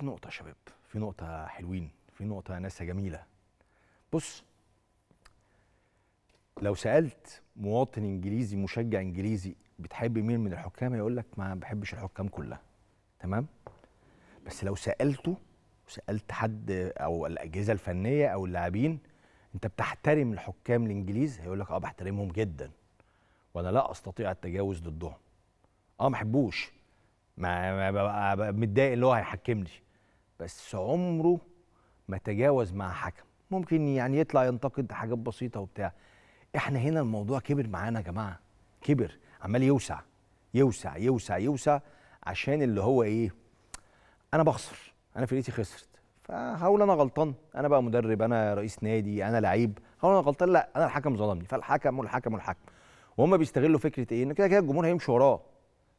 في نقطه يا شباب في نقطه حلوين في نقطه ناس جميله بص لو سالت مواطن انجليزي مشجع انجليزي بتحب مين من الحكام هيقول لك ما بحبش الحكام كلها تمام بس لو سالته سالت حد او الاجهزه الفنيه او اللاعبين انت بتحترم الحكام الانجليز هيقول لك اه بحترمهم جدا وانا لا استطيع التجاوز ضدهم اه ما بحبوش ما ببقى متضايق اللي هو هيحكمني بس عمره ما تجاوز مع حكم ممكن يعني يطلع ينتقد حاجات بسيطه وبتاع احنا هنا الموضوع كبر معانا يا جماعه كبر عمال يوسع يوسع يوسع يوسع عشان اللي هو ايه انا بخسر انا فرقتي خسرت فهقول انا غلطان انا بقى مدرب انا رئيس نادي انا لعيب هقول انا غلطان لا انا الحكم ظلمني فالحكم والحكم والحكم وهم بيستغلوا فكره ايه ان كده كده الجمهور هيمشي وراه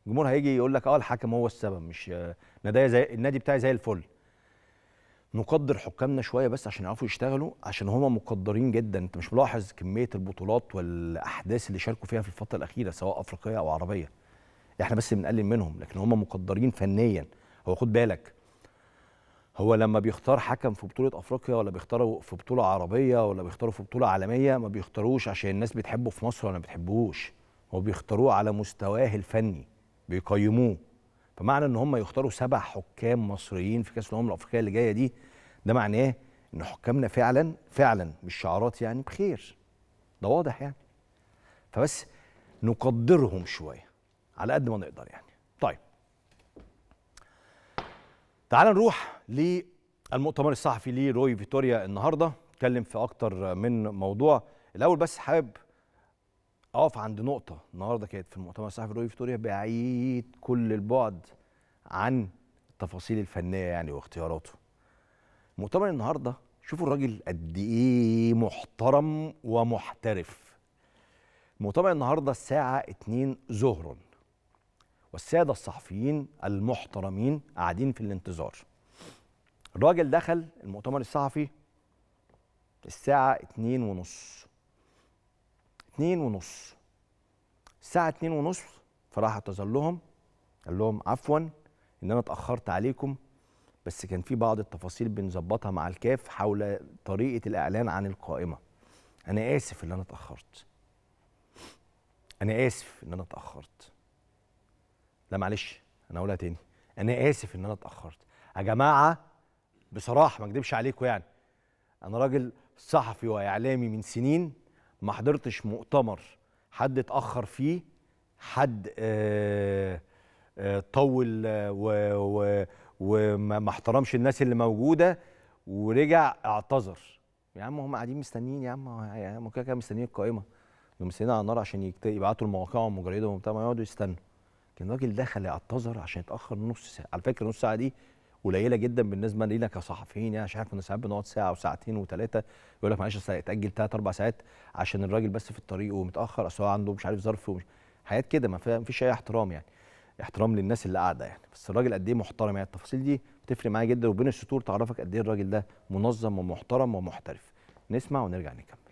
الجمهور هيجي يقول لك اه الحكم هو السبب مش آه، نادي زي النادي بتاعي زي الفل نقدر حكامنا شويه بس عشان يعرفوا يشتغلوا عشان هم مقدرين جدا انت مش ملاحظ كميه البطولات والاحداث اللي شاركوا فيها في الفتره الاخيره سواء افريقيه او عربيه احنا بس بنقلل منهم لكن هم مقدرين فنيا هو خد بالك هو لما بيختار حكم في بطوله افريقيا ولا بيختاروا في بطوله عربيه ولا بيختاروا في بطوله عالميه ما بيختاروش عشان الناس بتحبه في مصر ولا ما بتحبوش هو بيختاروه على مستواه الفني بيقيموه فمعنى ان هم يختاروا سبع حكام مصريين في كاس الامم الافريقيه اللي جايه دي ده معناه ان حكامنا فعلا فعلا مش شعارات يعني بخير ده واضح يعني فبس نقدرهم شويه على قد ما نقدر يعني طيب تعال نروح للمؤتمر الصحفي لروي فيتوريا النهارده اتكلم في اكتر من موضوع الاول بس حابب اقف عند نقطه النهارده كانت في المؤتمر الصحفي الرؤية فيكتوريا بعيد كل البعد عن التفاصيل الفنيه يعني واختياراته مؤتمر النهارده شوفوا الراجل قد ايه محترم ومحترف مؤتمر النهارده الساعه 2 ظهرا والساده الصحفيين المحترمين قاعدين في الانتظار الراجل دخل المؤتمر الصحفي الساعه 2 ونص اتنين ونص الساعة اتنين ونص فراح اعتذر لهم قال لهم عفوا ان انا اتأخرت عليكم بس كان في بعض التفاصيل بنظبطها مع الكاف حول طريقة الإعلان عن القائمة أنا آسف إن أنا اتأخرت أنا آسف إن أنا اتأخرت لا معلش أنا هقولها تاني أنا آسف إن أنا اتأخرت يا جماعة بصراحة ما أكدبش عليكم يعني أنا راجل صحفي وإعلامي من سنين ما حضرتش مؤتمر حد اتاخر فيه حد آه، آه، طول آه، وما احترمش الناس اللي موجوده ورجع اعتذر يا عم هم قاعدين مستنيين يا عم يا عم كده كده مستنيين القائمه دول مستنيين على النار عشان يبعتوا المواقع والمجريده وبتاع ما يقعدوا يستنوا كان الراجل دخل اعتذر عشان اتاخر نص ساعه على فكره نص ساعه دي قليله جدا بالنسبه لينا كصحفيين يعني عشان كنا ساعات بنقعد ساعه وساعتين وثلاثه يقول لك معلش اصل ثلاث اربع ساعات عشان الراجل بس في الطريق ومتاخر اصل هو عنده مش عارف ظرف ومش حاجات كده ما فيش اي احترام يعني احترام للناس اللي قاعده يعني بس الراجل قد ايه محترم يعني التفاصيل دي بتفرق معايا جدا وبين السطور تعرفك قد ايه الراجل ده منظم ومحترم ومحترف نسمع ونرجع نكمل